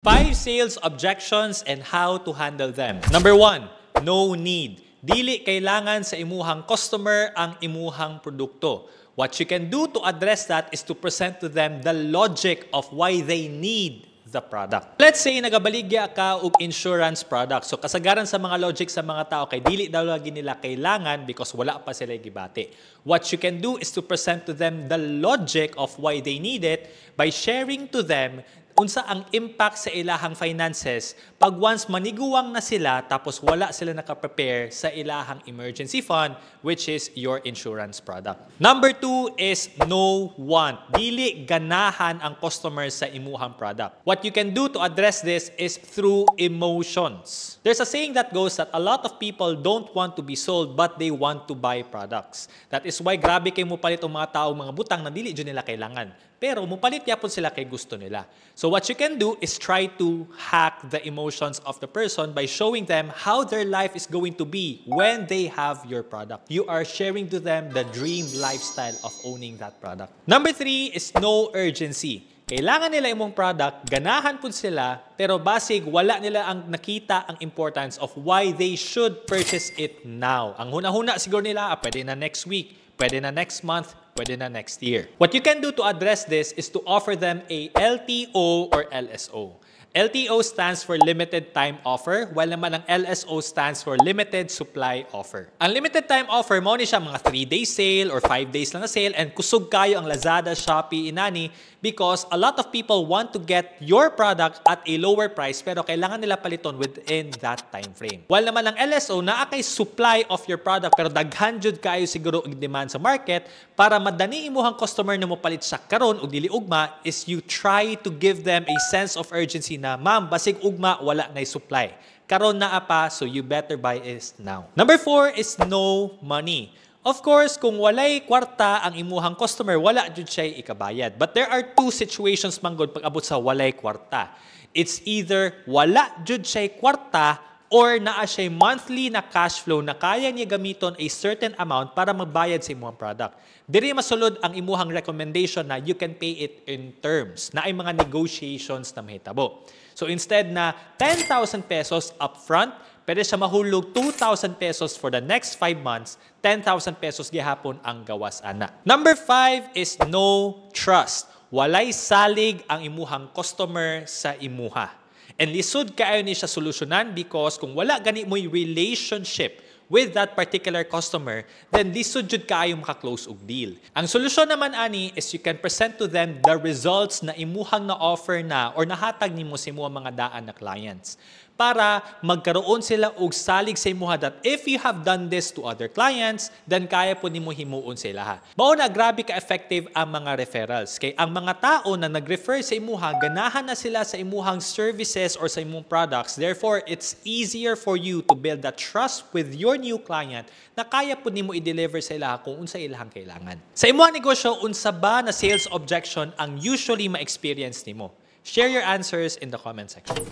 Five sales objections and how to handle them. Number one, no need. Dili kailangan sa imuhang customer ang imuhang produkto. What you can do to address that is to present to them the logic of why they need the product. Let's say nagabaligya ka og insurance product. So kasagaran sa mga logic sa mga tao kay dili daw lagi nila kailangan because wala pa sila gibati. What you can do is to present to them the logic of why they need it by sharing to them unsa ang impact sa ilahang finances pag once maniguwang na sila tapos wala sila nakaprepare sa ilahang emergency fund which is your insurance product. Number two is no want. Dili ganahan ang customers sa imuhang product. What you can do to address this is through emotions. There's a saying that goes that a lot of people don't want to be sold but they want to buy products. That is why grabe kayo mo palit ang mga tao mga butang na dili nila kailangan. Pero mupalit yapon sila kay gusto nila. So what you can do is try to hack the emotions of the person by showing them how their life is going to be when they have your product. You are sharing to them the dream lifestyle of owning that product. Number three is no urgency. Kailangan nila imong product, ganahan po sila, pero basig wala nila ang nakita ang importance of why they should purchase it now. Ang huna-huna siguro nila, ah, pwede na next week, pwede na next month, Pwede na next year. What you can do to address this is to offer them a LTO or LSO. LTO stands for Limited Time Offer, while naman ang LSO stands for Limited Supply Offer. Ang Limited Time Offer mo ni siya mga 3-day sale or 5 days lang na sale and kusog kayo ang Lazada, Shopee, Inani because a lot of people want to get your product at a lower price pero kailangan nila paliton within that time frame. While naman ang LSO, naa kay supply of your product pero daghan jud kayo siguro ang demand sa market para madani imuhang customer na mo palit sa karon og dili ugma is you try to give them a sense of urgency na, Ma'am, basig ugma, wala na supply. Karon na pa so you better buy is now. Number four is no money. Of course, kung walay kwarta ang imuhang customer, wala jud siya ikabayad. But there are two situations manggod pag abot sa walay kwarta. It's either wala jud siya kwarta or naa siya monthly na cash flow na kaya niya gamiton a certain amount para magbayad sa imuhang product. Diri masulod ang imuhang recommendation na you can pay it in terms na ay mga negotiations na mahitabo. So instead na 10,000 pesos upfront, pwede siya mahulog 2,000 pesos for the next 5 months, 10,000 pesos gihapon ang gawas ana. Number 5 is no trust. Walay salig ang imuhang customer sa imuha. And lisod kaayo ni siya solusyonan because kung wala gani mo'y relationship with that particular customer, then lisod jud kayo maka-close og deal. Ang solusyon naman ani is you can present to them the results na imuhang na offer na or nahatag nimo sa imong mga daan na clients para magkaroon sila og salig sa imuha that if you have done this to other clients, then kaya po nimo himuon sila ha. Mao na grabe ka effective ang mga referrals kay ang mga tao na nag-refer sa imuha ganahan na sila sa imuhang services or sa imong products. Therefore, it's easier for you to build that trust with your new client na kaya po nimo i-deliver sa ilaha kung unsa ilahang kailangan. Sa imuhang negosyo unsa ba na sales objection ang usually ma-experience nimo? Share your answers in the comment section.